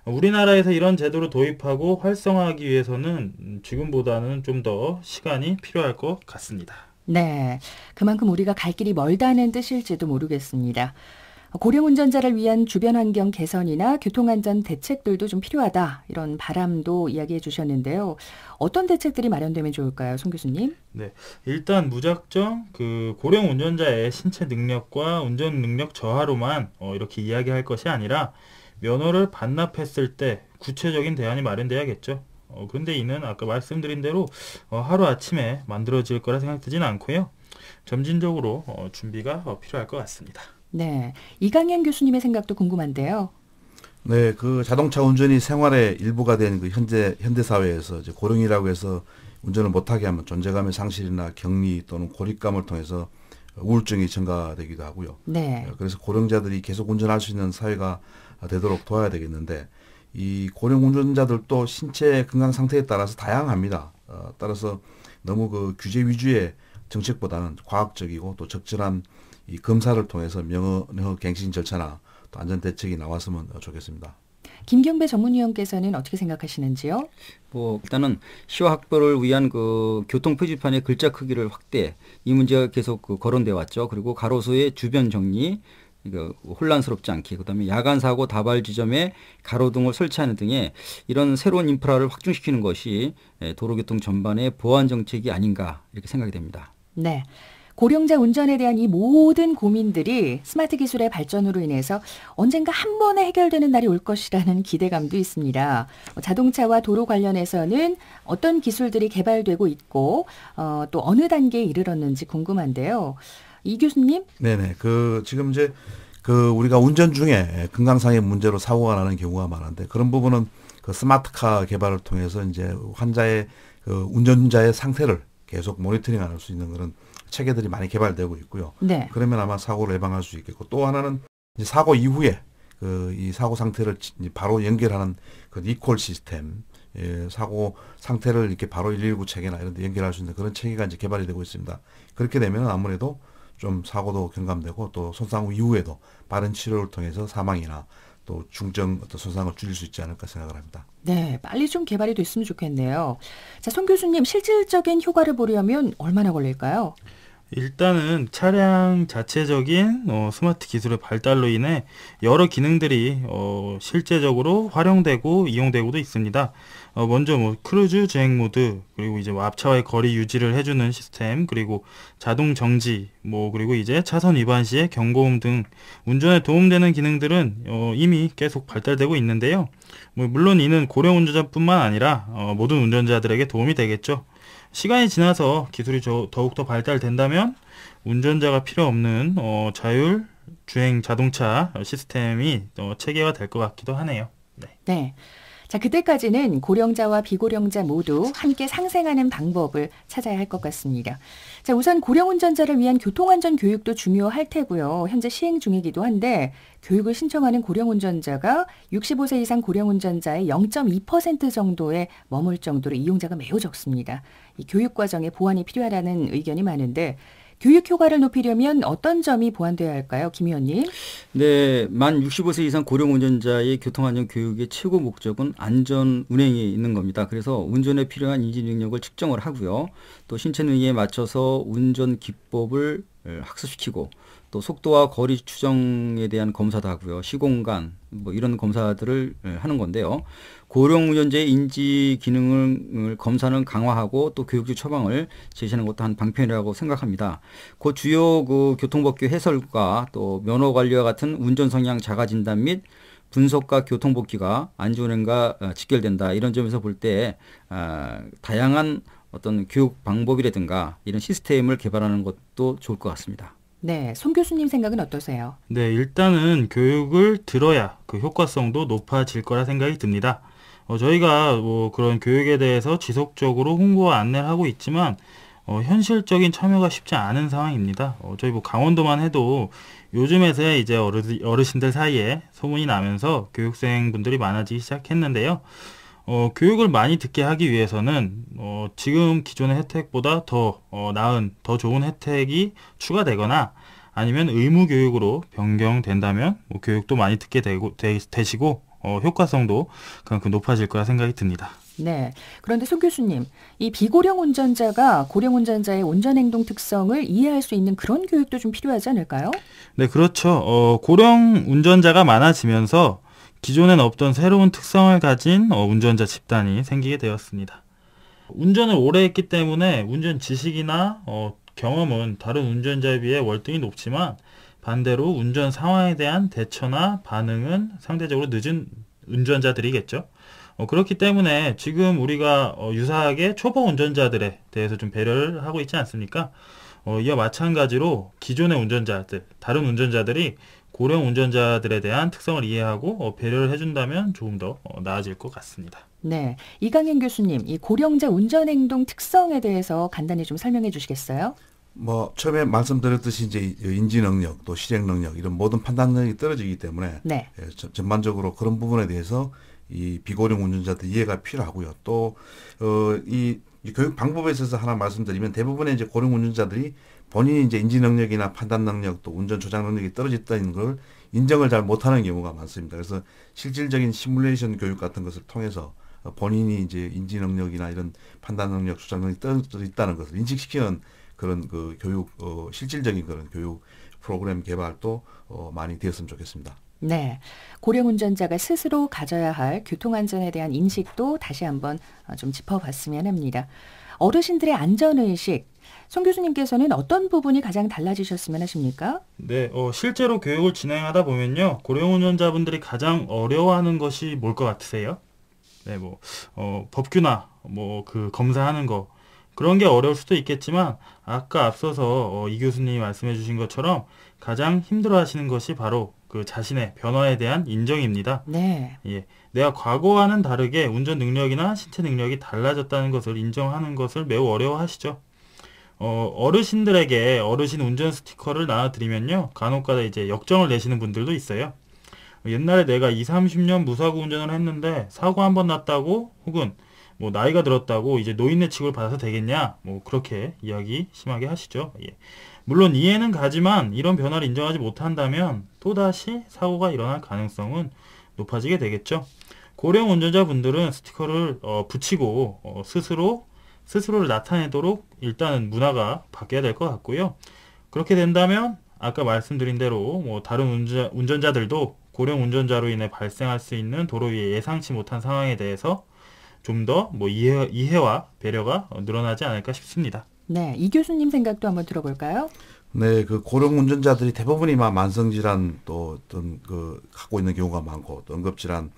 우리나라에서 이런 제도를 도입하고 활성화하기 위해서는 지금보다는 좀 더 시간이 필요할 것 같습니다. 네. 그만큼 우리가 갈 길이 멀다는 뜻일지도 모르겠습니다. 고령 운전자를 위한 주변 환경 개선이나 교통안전 대책들도 좀 필요하다 이런 바람도 이야기해 주셨는데요. 어떤 대책들이 마련되면 좋을까요, 송 교수님? 네, 일단 무작정 그 고령 운전자의 신체 능력과 운전 능력 저하로만 어, 이렇게 이야기할 것이 아니라 면허를 반납했을 때 구체적인 대안이 마련돼야겠죠. 어, 그런데 이는 아까 말씀드린 대로 어, 하루 아침에 만들어질 거라 생각되지는 않고요. 점진적으로 어, 준비가 어, 필요할 것 같습니다. 네. 이강현 교수님의 생각도 궁금한데요. 네, 그 자동차 운전이 생활의 일부가 된 그 현재 현대 사회에서 이제 고령이라고 해서 운전을 못하게 하면 존재감의 상실이나 격리 또는 고립감을 통해서 우울증이 증가되기도 하고요. 네. 어, 그래서 고령자들이 계속 운전할 수 있는 사회가 되도록 도와야 되겠는데 이 고령 운전자들도 신체 건강 상태에 따라서 다양합니다. 어, 따라서 너무 그 규제 위주의 정책보다는 과학적이고 또 적절한 이 검사를 통해서 명예 갱신 절차나 또 안전 대책이 나왔으면 좋겠습니다. 김경배 전문위원께서는 어떻게 생각하시는지요? 뭐 일단은 시와 학벌을 위한 그 교통 표지판의 글자 크기를 확대 이 문제가 계속 그 거론돼 왔죠. 그리고 가로수의 주변 정리 그 혼란스럽지 않게 그다음에 야간 사고 다발 지점에 가로등을 설치하는 등의 이런 새로운 인프라를 확충시키는 것이 예, 도로교통 전반의 보안 정책이 아닌가 이렇게 생각이 됩니다. 네. 고령자 운전에 대한 이 모든 고민들이 스마트 기술의 발전으로 인해서 언젠가 한 번에 해결되는 날이 올 것이라는 기대감도 있습니다. 어, 자동차와 도로 관련해서는 어떤 기술들이 개발되고 있고 어, 또 어느 단계에 이르렀는지 궁금한데요. 이 교수님? 네네. 그 지금 이제 그 우리가 운전 중에 건강상의 문제로 사고가 나는 경우가 많은데 그런 부분은 그 스마트카 개발을 통해서 이제 환자의 그 운전자의 상태를 계속 모니터링 할수 있는 그런 체계들이 많이 개발되고 있고요. 네. 그러면 아마 사고를 예방할 수 있겠고 또 하나는 사고 이후에 그 이 사고 상태를 바로 연결하는 그 이콜 시스템 예, 사고 상태를 이렇게 바로 119 체계나 이런 데 연결할 수 있는 그런 체계가 이제 개발이 되고 있습니다. 그렇게 되면 아무래도 좀 사고도 경감되고 또 손상 이후에도 빠른 치료를 통해서 사망이나 또중증 어떤 손상을 줄일 수 있지 않을까 생각을 합니다. 네, 빨리 좀 개발이 됐으면 좋겠네요. 자, 손 교수님 실질적인 효과를 보려면 얼마나 걸릴까요? 일단은 차량 자체적인 어, 스마트 기술의 발달로 인해 여러 기능들이 어, 실제적으로 활용되고 이용되고도 있습니다. 어, 먼저 뭐 크루즈 주행 모드 그리고 이제 뭐 앞차와의 거리 유지를 해주는 시스템 그리고 자동 정지 뭐 그리고 이제 차선 위반 시에 경고음 등 운전에 도움되는 기능들은 어, 이미 계속 발달되고 있는데요. 뭐 물론 이는 고령 운전자뿐만 아니라 어, 모든 운전자들에게 도움이 되겠죠. 시간이 지나서 기술이 더욱더 발달된다면 운전자가 필요 없는 어, 자율 주행 자동차 시스템이 어, 체계가 될 것 같기도 하네요. 네. 네. 자, 그때까지는 고령자와 비고령자 모두 함께 상생하는 방법을 찾아야 할 것 같습니다. 자, 우선 고령 운전자를 위한 교통안전 교육도 중요할 테고요. 현재 시행 중이기도 한데 교육을 신청하는 고령 운전자가 65세 이상 고령 운전자의 0.2% 정도에 머물 정도로 이용자가 매우 적습니다. 교육 과정에 보완이 필요하다는 의견이 많은데 교육 효과를 높이려면 어떤 점이 보완돼야 할까요, 김 의원님? 네, 만 65세 이상 고령 운전자의 교통안전 교육의 최고 목적은 안전 운행이 있는 겁니다. 그래서 운전에 필요한 인지 능력을 측정을 하고요, 또 신체 능에 력 맞춰서 운전 기법을 학습시키고 또 속도와 거리 추정에 대한 검사도 하고요, 시공간 뭐 이런 검사들을 하는 건데요. 고령 운전자의 인지 기능을 검사는 강화하고 또 교육적 처방을 제시하는 것도 한 방편이라고 생각합니다. 곧 주요 그 교통법규 해설과 또 면허 관리와 같은 운전 성향 자가 진단 및 분석과 교통복귀가 안전행과 어, 직결된다 이런 점에서 볼때 아, 다양한 어떤 교육 방법이라든가 이런 시스템을 개발하는 것도 좋을 것 같습니다. 네, 송 교수님 생각은 어떠세요? 네, 일단은 교육을 들어야 그 효과성도 높아질 거라 생각이 듭니다. 어, 저희가 뭐 그런 교육에 대해서 지속적으로 홍보와 안내를 하고 있지만 어, 현실적인 참여가 쉽지 않은 상황입니다. 어, 저희 뭐 강원도만 해도 요즘에서 이제 어르, 어르신들 사이에 소문이 나면서 교육생분들이 많아지기 시작했는데요. 어, 교육을 많이 듣게 하기 위해서는 어, 지금 기존의 혜택보다 더 어, 나은, 더 좋은 혜택이 추가되거나 아니면 의무 교육으로 변경된다면 뭐 교육도 많이 듣게 되고, 되, 되시고 어, 효과성도 그만큼 높아질 거라 생각이 듭니다. 네. 그런데 송 교수님, 이 비고령 운전자가 고령 운전자의 운전 행동 특성을 이해할 수 있는 그런 교육도 좀 필요하지 않을까요? 네, 그렇죠. 어, 고령 운전자가 많아지면서 기존엔 없던 새로운 특성을 가진 어, 운전자 집단이 생기게 되었습니다. 운전을 오래 했기 때문에 운전 지식이나 어, 경험은 다른 운전자에 비해 월등히 높지만 반대로 운전 상황에 대한 대처나 반응은 상대적으로 늦은 운전자들이겠죠. 어, 그렇기 때문에 지금 우리가 어, 유사하게 초보 운전자들에 대해서 좀 배려를 하고 있지 않습니까? 어, 이와 마찬가지로 기존의 운전자들, 다른 운전자들이 고령 운전자들에 대한 특성을 이해하고 어, 배려를 해준다면 조금 더 어, 나아질 것 같습니다. 네. 이강현 교수님, 이 고령자 운전행동 특성에 대해서 간단히 좀 설명해 주시겠어요? 뭐 처음에 말씀드렸듯이 이제 인지 능력 또 실행 능력 이런 모든 판단 능력이 떨어지기 때문에 네. 예, 전반적으로 그런 부분에 대해서 이 비고령 운전자들 이해가 필요하고요. 또이 어 어, 교육 방법에 있어서 하나 말씀드리면 대부분의 이제 고령 운전자들이 본인이 이제 인지 능력이나 판단 능력 또 운전 조작 능력이 떨어졌다는 걸 인정을 잘 못하는 경우가 많습니다. 그래서 실질적인 시뮬레이션 교육 같은 것을 통해서 어, 본인이 이제 인지 능력이나 이런 판단 능력, 조작 능력이 떨어져 있다는 것을 인식시키는 그런 그 교육 어, 실질적인 그런 교육 프로그램 개발도 어, 많이 되었으면 좋겠습니다. 네. 고령 운전자가 스스로 가져야 할 교통안전에 대한 인식도 다시 한번 어, 좀 짚어봤으면 합니다. 어르신들의 안전의식, 송 교수님께서는 어떤 부분이 가장 달라지셨으면 하십니까? 네, 어, 실제로 교육을 진행하다 보면요. 고령 운전자분들이 가장 어려워하는 것이 뭘 것 같으세요? 네, 뭐, 어, 법규나, 뭐, 그 검사하는 거. 그런 게 어려울 수도 있겠지만, 아까 앞서서 어, 이 교수님이 말씀해 주신 것처럼 가장 힘들어 하시는 것이 바로 그 자신의 변화에 대한 인정입니다. 네. 예. 내가 과거와는 다르게 운전 능력이나 신체 능력이 달라졌다는 것을 인정하는 것을 매우 어려워하시죠. 어, 어르신들에게 어르신 운전 스티커를 나눠드리면요. 간혹가다 이제 역정을 내시는 분들도 있어요. 옛날에 내가 20, 30년 무사고 운전을 했는데 사고 한 번 났다고 혹은 뭐 나이가 들었다고 이제 노인네 취급을 받아서 되겠냐 뭐 그렇게 이야기 심하게 하시죠. 예. 물론 이해는 가지만 이런 변화를 인정하지 못한다면 또다시 사고가 일어날 가능성은 높아지게 되겠죠. 고령 운전자분들은 스티커를 어, 붙이고 어, 스스로 스스로를 나타내도록 일단은 문화가 바뀌어야 될 것 같고요. 그렇게 된다면 아까 말씀드린 대로 뭐 다른 운전자, 운전자들도 고령 운전자로 인해 발생할 수 있는 도로 위에 예상치 못한 상황에 대해서 좀더뭐 이해, 이해와 배려가 늘어나지 않을까 싶습니다. 네, 이 교수님 생각도 한번 들어볼까요? 네, 그 고령 운전자들이 대부분이 막 만성 질환 또 어떤 그 갖고 있는 경우가 많고 또 응급 질환이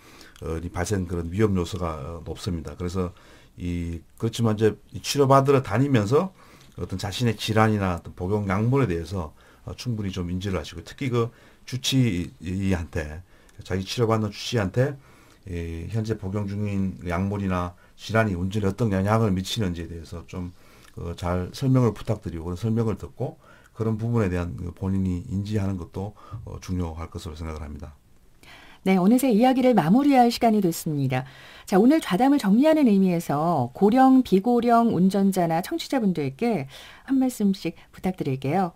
발생 그런 위험 요소가 높습니다. 그래서 이 그렇지만 이제 치료받으러 다니면서 어떤 자신의 질환이나 어떤 복용 약물에 대해서 충분히 좀 인지를 하시고 특히 그 주치의한테 자기 치료받는 주치의한테 예, 현재 복용 중인 약물이나 질환이 온전히 어떤 영향을 미치는지에 대해서 좀잘 어, 설명을 부탁드리고 설명을 듣고 그런 부분에 대한 그 본인이 인지하는 것도 어, 중요할 것으로 생각을 합니다. 네, 어느새 이야기를 마무리할 시간이 됐습니다. 자, 오늘 좌담을 정리하는 의미에서 고령, 비고령 운전자나 청취자분들께 한 말씀씩 부탁드릴게요.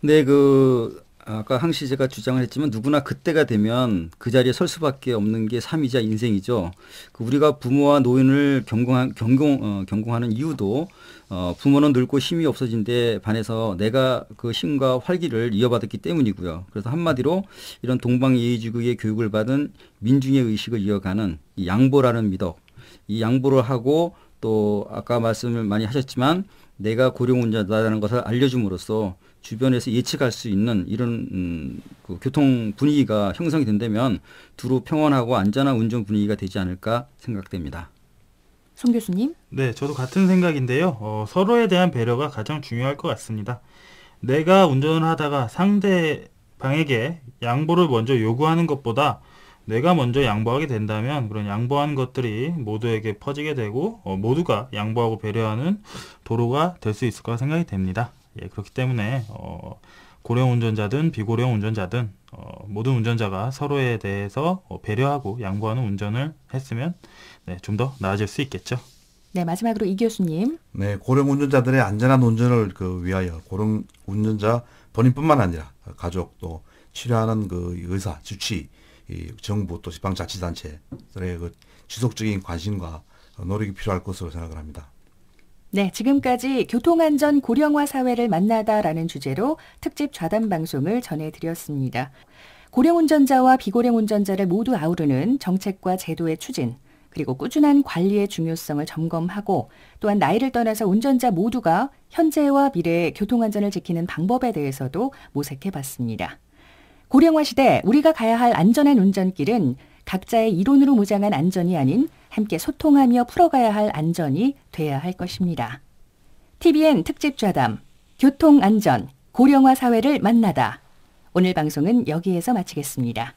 네, 그 아까 항시 제가 주장을 했지만 누구나 그때가 되면 그 자리에 설 수밖에 없는 게 삶이자 인생이죠. 그 우리가 부모와 노인을 경공한, 경공, 어, 경공하는 이유도 어, 부모는 늙고 힘이 없어진 데 반해서 내가 그 힘과 활기를 이어받았기 때문이고요. 그래서 한마디로 이런 동방예의지국의 교육을 받은 민중의 의식을 이어가는 이 양보라는 미덕, 이 양보를 하고 또 아까 말씀을 많이 하셨지만 내가 고령운자다라는 것을 알려줌으로써 주변에서 예측할 수 있는 이런 음, 그 교통 분위기가 형성이 된다면 두루 평온하고 안전한 운전 분위기가 되지 않을까 생각됩니다. 송 교수님? 네, 저도 같은 생각인데요. 어, 서로에 대한 배려가 가장 중요할 것 같습니다. 내가 운전 하다가 상대방에게 양보를 먼저 요구하는 것보다 내가 먼저 양보하게 된다면 그런 양보하 것들이 모두에게 퍼지게 되고 어, 모두가 양보하고 배려하는 도로가 될 수 있을 거라 생각이 됩니다. 예, 그렇기 때문에 어, 고령 운전자든 비고령 운전자든 어, 모든 운전자가 서로에 대해서 어, 배려하고 양보하는 운전을 했으면 네, 좀 더 나아질 수 있겠죠. 네, 마지막으로 이 교수님. 네, 고령 운전자들의 안전한 운전을 그 위하여 고령 운전자 본인뿐만 아니라 가족 또 치료하는 그 의사, 주치, 이 정부 또 지방자치단체들의 그 지속적인 관심과 노력이 필요할 것으로 생각을 합니다. 네, 지금까지 교통안전 고령화 사회를 만나다라는 주제로 특집 좌담 방송을 전해드렸습니다. 고령 운전자와 비고령 운전자를 모두 아우르는 정책과 제도의 추진, 그리고 꾸준한 관리의 중요성을 점검하고 또한 나이를 떠나서 운전자 모두가 현재와 미래의 교통안전을 지키는 방법에 대해서도 모색해 봤습니다. 고령화 시대 우리가 가야 할 안전한 운전길은 각자의 이론으로 무장한 안전이 아닌 함께 소통하며 풀어가야 할 안전이 돼야 할 것입니다. TBN 특집 좌담 교통 안전 고령화 사회를 만나다 오늘 방송은 여기에서 마치겠습니다.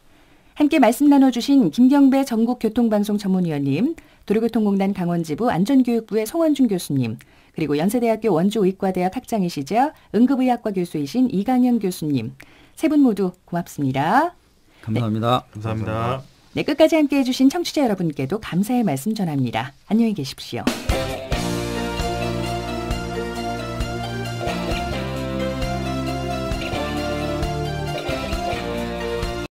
함께 말씀 나눠주신 김경배 전국교통방송 전문위원님, 도로교통공단 강원지부 안전교육부의 송원준 교수님, 그리고 연세대학교 원주의과대학 학장이시자 응급의학과 교수이신 이강현 교수님, 세 분 모두 고맙습니다. 감사합니다. 네. 감사합니다. 감사합니다. 네, 끝까지 함께 해주신 청취자 여러분께도 감사의 말씀 전합니다. 안녕히 계십시오.